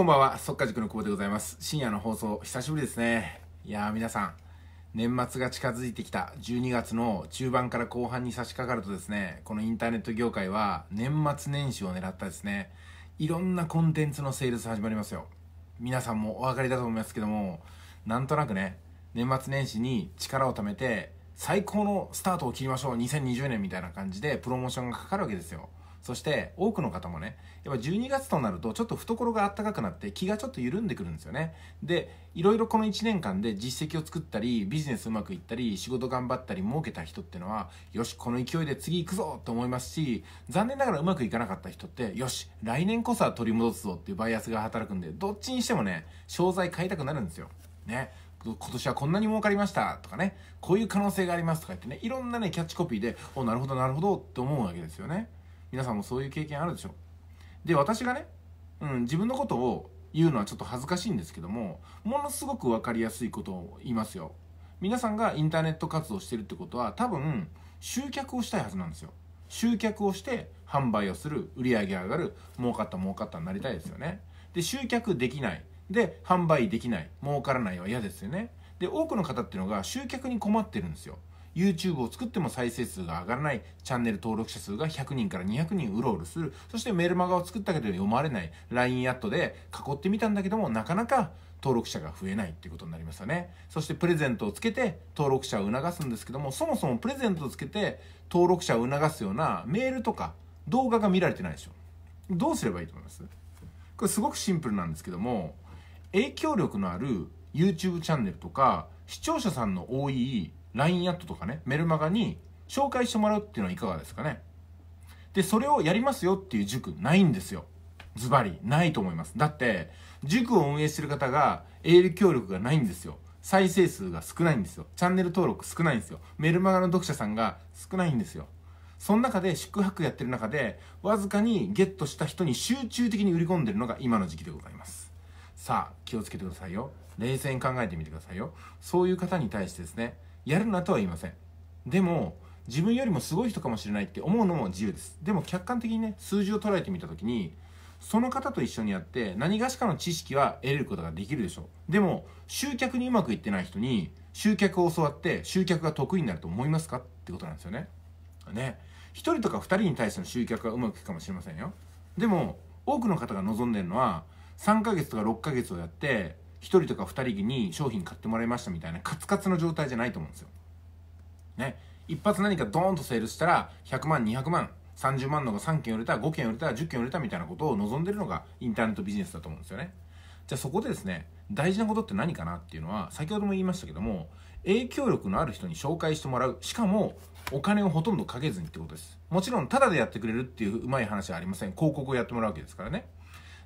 こんばんは、そっか塾の久保でございます。深夜の放送、久しぶりですね。いやー、皆さん、年末が近づいてきた12月の中盤から後半に差し掛かるとですね、このインターネット業界は年末年始を狙ったですね、いろんなコンテンツのセールス始まりますよ。皆さんもお分かりだと思いますけども、なんとなくね、年末年始に力を貯めて、最高のスタートを切りましょう、2020年みたいな感じでプロモーションがかかるわけですよ。そして多くの方もね、やっぱ12月となるとちょっと懐が暖かくなって気がちょっと緩んでくるんですよね。で、いろいろこの1年間で実績を作ったり、ビジネスうまくいったり、仕事頑張ったり、儲けた人ってのは、よし、この勢いで次行くぞと思いますし、残念ながらうまくいかなかった人って、よし、来年こそは取り戻すぞっていうバイアスが働くんで、どっちにしてもね、商材買いたくなるんですよ。ね。今年はこんなに儲かりましたとかね、こういう可能性がありますとか言ってね、いろんなね、キャッチコピーで、お、なるほどなるほどって思うわけですよね。皆さんもそういう経験あるでしょで私がね、うん、自分のことを言うのはちょっと恥ずかしいんですけどもものすごく分かりやすいことを言いますよ皆さんがインターネット活動してるってことは多分集客をしたいはずなんですよ集客をして販売をする売り上げ上がる儲かった儲かったになりたいですよねで集客できないで販売できない儲からないは嫌ですよねで多くの方っていうのが集客に困ってるんですよ YouTube を作っても再生数が上がらない、チャンネル登録者数が100人から200人うろうろする、そしてメルマガを作ったけど読まれない、LINE アットで囲ってみたんだけども、なかなか登録者が増えないっていうことになりましたね。そしてプレゼントをつけて登録者を促すんですけども、そもそもプレゼントをつけて登録者を促すようなメールとか動画が見られてないでしょ。どうすればいいと思いますこれすごくシンプルなんですけども、影響力のある YouTube チャンネルとか、視聴者さんの多い LINE アットとかね、メルマガに紹介してもらうっていうのはいかがですかね。で、それをやりますよっていう塾ないんですよ。ズバリ、ないと思います。だって、塾を運営してる方がエール協力がないんですよ。再生数が少ないんですよ。チャンネル登録少ないんですよ。メルマガの読者さんが少ないんですよ。その中で宿泊やってる中で、わずかにゲットした人に集中的に売り込んでるのが今の時期でございます。さあ、気をつけてくださいよ。冷静に考えてみてくださいよ。そういう方に対してですね、やるなとは言いませんでも自分よりもすごい人かもしれないって思うのも自由ですでも客観的にね数字を捉えてみた時にその方と一緒にやって何がしかの知識は得ることができるでしょうでも集客にうまくいってない人に集客を教わって集客が得意になると思いますかってことなんですよねね1人とか2人に対しての集客はうまくいくかもしれませんよでも多くの方が望んでるのは3ヶ月とか6ヶ月をやって1人とか2人に商品買ってもらいましたみたいなカツカツの状態じゃないと思うんですよ。ね。一発何かドーンとセールしたら100万、200万、30万のが3件売れた、5件売れた、10件売れたみたいなことを望んでるのがインターネットビジネスだと思うんですよね。じゃあそこでですね、大事なことって何かなっていうのは、先ほども言いましたけども、影響力のある人に紹介してもらう。しかも、お金をほとんどかけずにってことです。もちろん、タダでやってくれるっていううまい話はありません。広告をやってもらうわけですからね。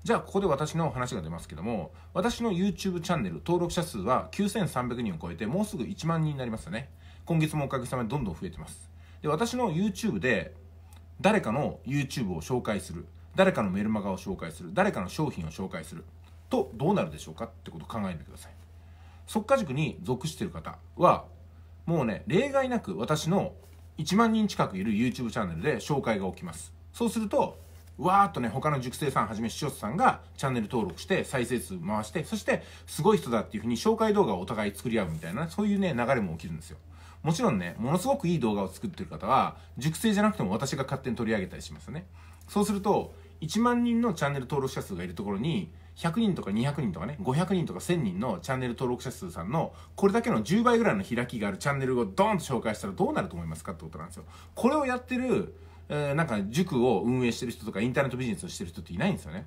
じゃあ、ここで私の話が出ますけども、私の YouTube チャンネル登録者数は9300人を超えて、もうすぐ1万人になりますよね。今月もおかげさまでどんどん増えてます。で、私の YouTube で、誰かの YouTube を紹介する。誰かのメルマガを紹介する。誰かの商品を紹介する。と、どうなるでしょうかってことを考えてください。即か、塾に属している方は、もうね、例外なく私の1万人近くいる YouTube チャンネルで紹介が起きます。そうすると、わーっとね、他の熟成さんはじめ視聴者さんがチャンネル登録して、再生数回して、そして、すごい人だっていう風に紹介動画をお互い作り合うみたいな、そういうね、流れも起きるんですよ。もちろんね、ものすごくいい動画を作ってる方は、熟成じゃなくても私が勝手に取り上げたりしますよね。そうすると、1万人のチャンネル登録者数がいるところに、100人とか200人とかね、500人とか1000人のチャンネル登録者数さんの、これだけの10倍ぐらいの開きがあるチャンネルをドーンと紹介したらどうなると思いますかってことなんですよ。これをやってる、えー、なんか塾を運営してる人とかインターネットビジネスをしてる人っていないんですよね。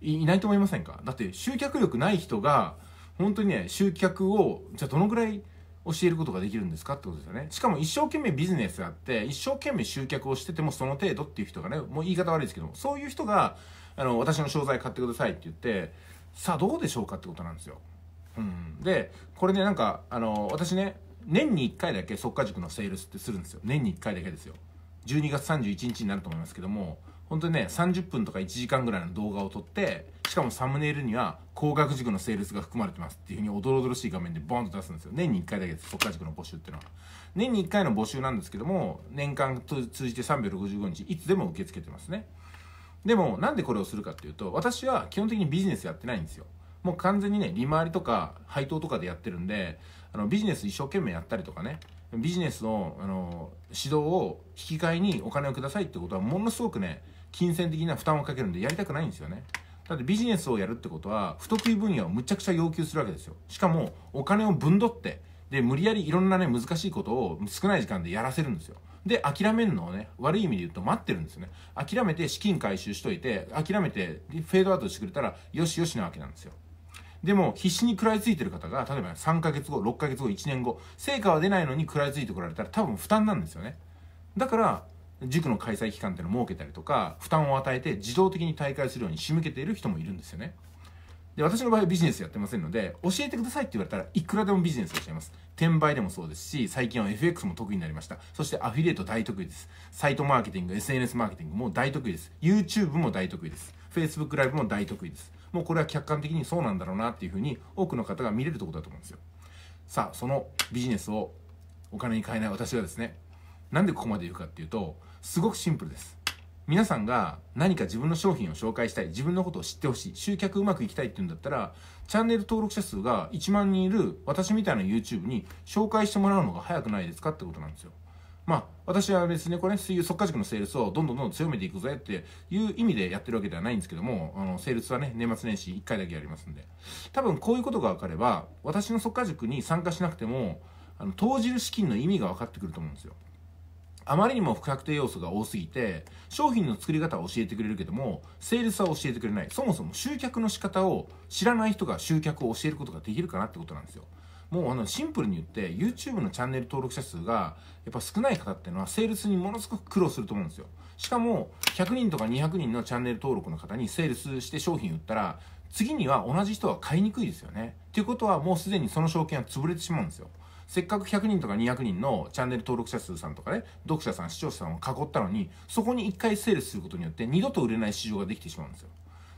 いないと思いませんかだって集客力ない人が、本当にね、集客を、じゃあどのぐらい教えることができるんですかってことですよね。しかも一生懸命ビジネスやって、一生懸命集客をしててもその程度っていう人がね、もう言い方悪いですけども、そういう人が、あの、私の商材買ってくださいって言って、さあどうでしょうかってことなんですよ。うん。で、これね、なんか、あの、私ね、年に1回だけ即価塾のセールスってするんですよ。年に1回だけですよ。12月31日になると思いますけども本当にね30分とか1時間ぐらいの動画を撮ってしかもサムネイルには工学塾のセールスが含まれてますっていうふうにおどろおどろしい画面でボンと出すんですよ年に1回だけです速化塾の募集っていうのは年に1回の募集なんですけども年間通じて365日いつでも受け付けてますねでもなんでこれをするかっていうと私は基本的にビジネスやってないんですよもう完全にね利回りとか配当とかでやってるんであのビジネス一生懸命やったりとかねビジネスのあの指導を引き換えにお金をくださいってことはものすごくね金銭的な負担をかけるんでやりたくないんですよねだってビジネスをやるってことは不得意分野をむちゃくちゃ要求するわけですよしかもお金をぶんどってで無理やりいろんなね難しいことを少ない時間でやらせるんですよで諦めるのをね悪い意味で言うと待ってるんですよね諦めて資金回収しといて諦めてフェードアウトしてくれたらよしよしなわけなんですよでも必死に食らいついてる方が例えば3ヶ月後6ヶ月後1年後成果は出ないのに食らいついてこられたら多分負担なんですよねだから塾の開催期間っていうのを設けたりとか負担を与えて自動的に大会するように仕向けている人もいるんですよねで、私の場合はビジネスやってませんので、教えてくださいって言われたらいくらでもビジネスをしちゃいます。転売でもそうですし、最近は FX も得意になりました。そしてアフィリエイト大得意です。サイトマーケティング、SNS マーケティングも大得意です。YouTube も大得意です。Facebook ライブも大得意です。もうこれは客観的にそうなんだろうなっていうふうに多くの方が見れるとこだと思うんですよ。さあ、そのビジネスをお金に変えない私がですね、なんでここまで言うかっていうと、すごくシンプルです。皆さんが何か自分の商品を紹介したい、自分のことを知ってほしい、集客うまくいきたいって言うんだったら、チャンネル登録者数が1万人いる私みたいな YouTube に紹介してもらうのが早くないですかってことなんですよ。まあ、私は別にこれ、ね、水即価塾のセールスをどんどんどんどん強めていくぜっていう意味でやってるわけではないんですけども、あの、セールスはね、年末年始1回だけやりますんで。多分こういうことが分かれば、私の即価塾に参加しなくても、あの、投じる資金の意味が分かってくると思うんですよ。あまりにも不確定要素が多すぎて、商品の作り方は教えてくれるけども、セールスは教えてくれない。そもそも集客の仕方を知らない人が集客を教えることができるかなってことなんですよ。もうあのシンプルに言って YouTube のチャンネル登録者数がやっぱ少ない方っていうのはセールスにものすごく苦労すると思うんですよしかも100人とか200人のチャンネル登録の方にセールスして商品売ったら次には同じ人は買いにくいですよねっていうことはもうすでにその証券は潰れてしまうんですよせっかく100人とか200人のチャンネル登録者数さんとかね、読者さん、視聴者さんを囲ったのに、そこに1回セールスすることによって二度と売れない市場ができてしまうんですよ。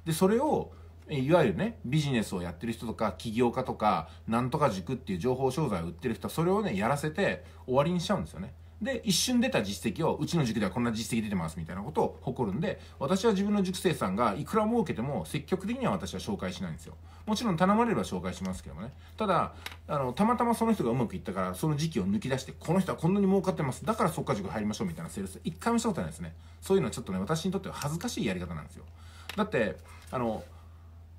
で、それを、いわゆるね、ビジネスをやってる人とか、起業家とか、なんとか塾っていう情報商材を売ってる人は、それをね、やらせて終わりにしちゃうんですよね。で、一瞬出た実績を、うちの塾ではこんな実績出てますみたいなことを誇るんで、私は自分の塾生さんがいくら儲けても積極的には私は紹介しないんですよ。もちろん頼まれれば紹介しますけどもね。ただ、あの、たまたまその人がうまくいったから、その時期を抜き出して、この人はこんなに儲かってます。だから即化塾入りましょうみたいなセールス、一回もしたことないですね。そういうのはちょっとね、私にとっては恥ずかしいやり方なんですよ。だって、あの、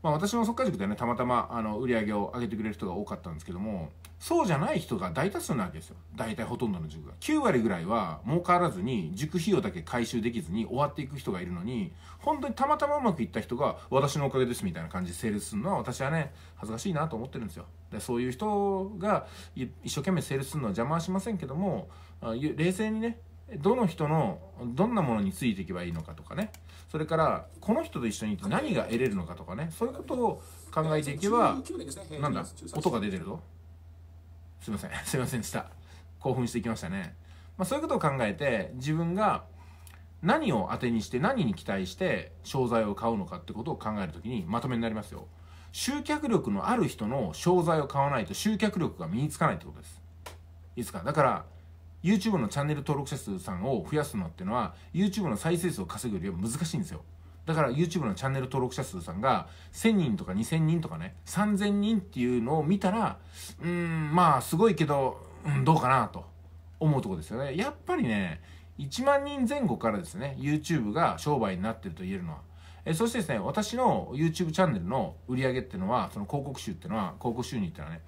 まあ、私の即化塾でね、たまたま、あの、売り上げを上げてくれる人が多かったんですけども、そうじゃない人が大多数なわけですよ。大体ほとんどの塾が。9割ぐらいは儲からずに、塾費用だけ回収できずに終わっていく人がいるのに、本当にたまたまうまくいった人が、私のおかげですみたいな感じで成立するのは、私はね、恥ずかしいなと思ってるんですよ。でそういう人が一生懸命成立するのは邪魔はしませんけども、冷静にね、どの人のどんなものについていけばいいのかとかねそれからこの人と一緒にいて何が得れるのかとかねそういうことを考えていけばなんだ音が出てるぞすいません。すいませんでした。興奮してきましたね。まあ、そういうことを考えて、自分が何を当てにして、何に期待して、商材を買うのかってことを考えるときに、まとめになりますよ。集客力のある人の商材を買わないと集客力が身につかないってことです。いいですかだから、YouTube のチャンネル登録者数さんを増やすのってのは、YouTube の再生数を稼ぐよりは難しいんですよ。だから YouTube のチャンネル登録者数さんが1000人とか2000人とかね、3000人っていうのを見たら、うーん、まあすごいけど、うん、どうかなと思うとこですよね。やっぱりね、1万人前後からですね、YouTube が商売になってると言えるのは。えそしてですね、私の YouTube チャンネルの売り上げっていうのは、その広告収っていうのは、広告収入っていうのはね、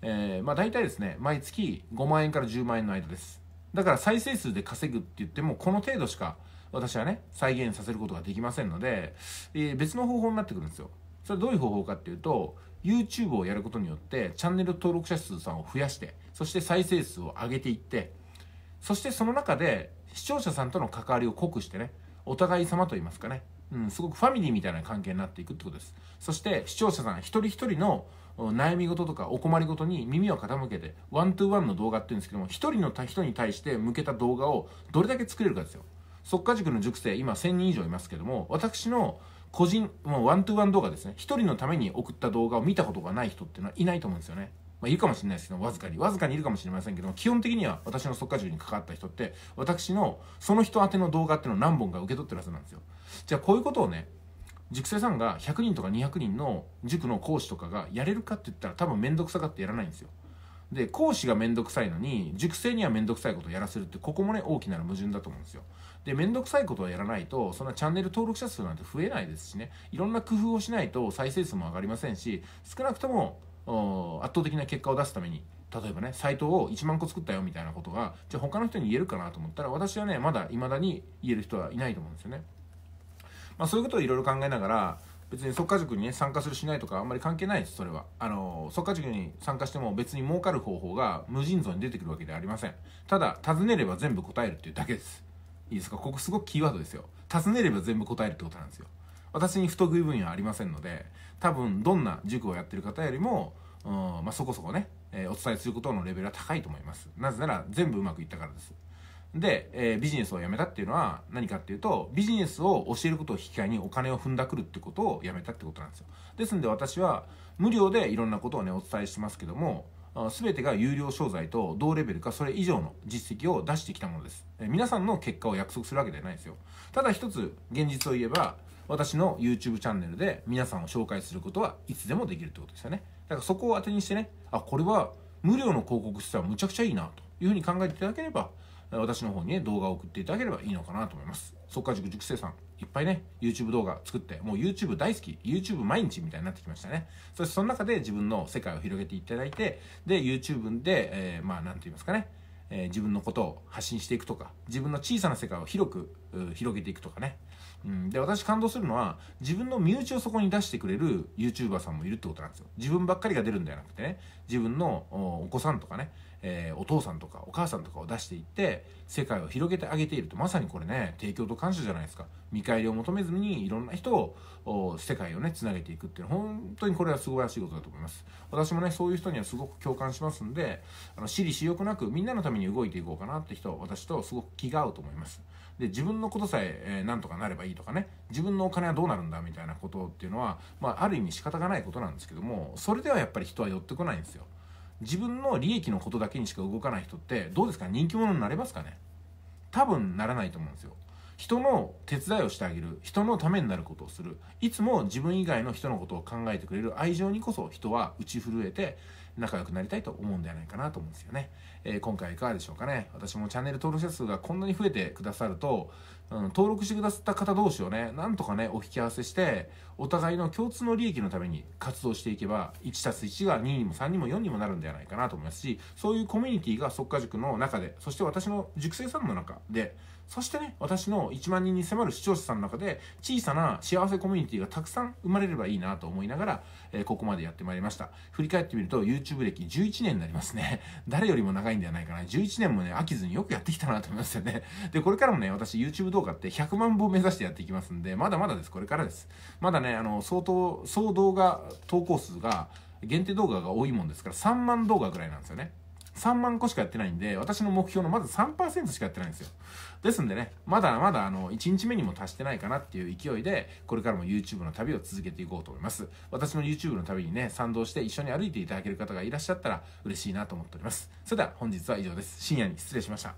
えー、まあ大体ですね、毎月5万円から10万円の間です。だから再生数で稼ぐって言っても、この程度しか、私はね、再現させることができませんので、えー、別の方法になってくるんですよ。それどういう方法かっていうと、YouTube をやることによって、チャンネル登録者数さんを増やして、そして再生数を上げていって、そしてその中で、視聴者さんとの関わりを濃くしてね、お互い様と言いますかね、うん、すごくファミリーみたいな関係になっていくってことです。そして視聴者さん一人一人の悩み事とかお困り事に耳を傾けて、ワントゥーワンの動画って言うんですけども、一人の人に対して向けた動画をどれだけ作れるかですよ。即果塾の塾生、今1000人以上いますけども、私の個人、もうワントゥーワン動画ですね。一人のために送った動画を見たことがない人っていうのはいないと思うんですよね。まあ、いるかもしれないですけど、わずかに。わずかにいるかもしれませんけども、基本的には私の即果塾に関わった人って、私のその人宛ての動画っていうのを何本か受け取ってるはずなんですよ。じゃあこういうことをね、塾生さんが100人とか200人の塾の講師とかがやれるかって言ったら多分面倒くさがってやらないんですよ。で、講師がめんどくさいのに、熟成にはめんどくさいことをやらせるって、ここもね、大きな矛盾だと思うんですよ。で、めんどくさいことをやらないと、そんなチャンネル登録者数なんて増えないですしね、いろんな工夫をしないと再生数も上がりませんし、少なくとも、圧倒的な結果を出すために、例えばね、サイトを1万個作ったよみたいなことが、じゃあ他の人に言えるかなと思ったら、私はね、まだ未だに言える人はいないと思うんですよね。まあそういうことをいろいろ考えながら、別に即家塾にね参加するしないとかあんまり関係ないですそれはあの即家塾に参加しても別に儲かる方法が無尽蔵に出てくるわけではありませんただ尋ねれば全部答えるっていうだけですいいですかここすごくキーワードですよ尋ねれば全部答えるってことなんですよ私に不得意分野はありませんので多分どんな塾をやってる方よりもうん、まあ、そこそこね、えー、お伝えすることのレベルは高いと思いますなぜなら全部うまくいったからですで、えー、ビジネスをやめたっていうのは何かっていうと、ビジネスを教えることを引き換えにお金を踏んだくるってことをやめたってことなんですよ。ですんで私は無料でいろんなことをね、お伝えしますけども、全てが有料商材と同レベルかそれ以上の実績を出してきたものです。えー、皆さんの結果を約束するわけではないですよ。ただ一つ現実を言えば、私の YouTube チャンネルで皆さんを紹介することはいつでもできるってことですよね。だからそこを当てにしてね、あ、これは無料の広告したらむちゃくちゃいいなというふうに考えていただければ、私の方にね、動画を送っていただければいいのかなと思います。そっか塾塾生さん、いっぱいね、YouTube 動画作って、もう YouTube 大好き、YouTube 毎日みたいになってきましたね。そしてその中で自分の世界を広げていただいて、で、YouTube で、えー、まあ、なんて言いますかね、えー、自分のことを発信していくとか、自分の小さな世界を広く、広げていくとかね。うん、で、私感動するのは、自分の身内をそこに出してくれる YouTuber さんもいるってことなんですよ。自分ばっかりが出るんではなくてね、自分のお子さんとかね、えー、お父さんとかお母さんとかを出していって世界を広げてあげているとまさにこれね提供と感謝じゃないですか見返りを求めずにいろんな人を世界をねつなげていくっていうのは本当にこれは素晴らしいことだと思います私もねそういう人にはすごく共感しますんであの私利私欲なくみんなのために動いていこうかなって人私とすごく気が合うと思いますで自分のことさええー、とかなればいいとかね自分のお金はどうなるんだみたいなことっていうのは、まあ、ある意味仕方がないことなんですけどもそれではやっぱり人は寄ってこないんですよ自分の利益のことだけにしか動かない人ってどうですか人気者になれますかね多分ならないと思うんですよ人の手伝いをしてあげる人のためになることをするいつも自分以外の人のことを考えてくれる愛情にこそ人は打ち震えて仲良くなりたいと思うんではないかなと思うんですよね、えー、今回いかがでしょうかね私もチャンネル登録者数がこんなに増えてくださるとうん、登録してくださった方同士をね、なんとかね、お引き合わせして、お互いの共通の利益のために活動していけば、1たす1が2にも3にも4にもなるんではないかなと思いますし、そういうコミュニティが即果塾の中で、そして私の塾生さんの中で、そしてね、私の1万人に迫る視聴者さんの中で、小さな幸せコミュニティがたくさん生まれればいいなと思いながら、えー、ここまでやってまいりました。振り返ってみると、YouTube 歴11年になりますね。誰よりも長いんではないかな。11年もね、飽きずによくやってきたなと思いますよね。で、これからもね、私 YouTube 動動画って100万部を目指してやっていきますんで、まだまだです。これからです。まだね、あの、相当、総動画投稿数が、限定動画が多いもんですから、3万動画ぐらいなんですよね。3万個しかやってないんで、私の目標のまず3%しかやってないんですよ。ですんでね、まだまだあの、1日目にも達してないかなっていう勢いで、これからも YouTube の旅を続けていこうと思います。私の YouTube の旅にね、賛同して一緒に歩いていただける方がいらっしゃったら嬉しいなと思っております。それでは本日は以上です。深夜に失礼しました。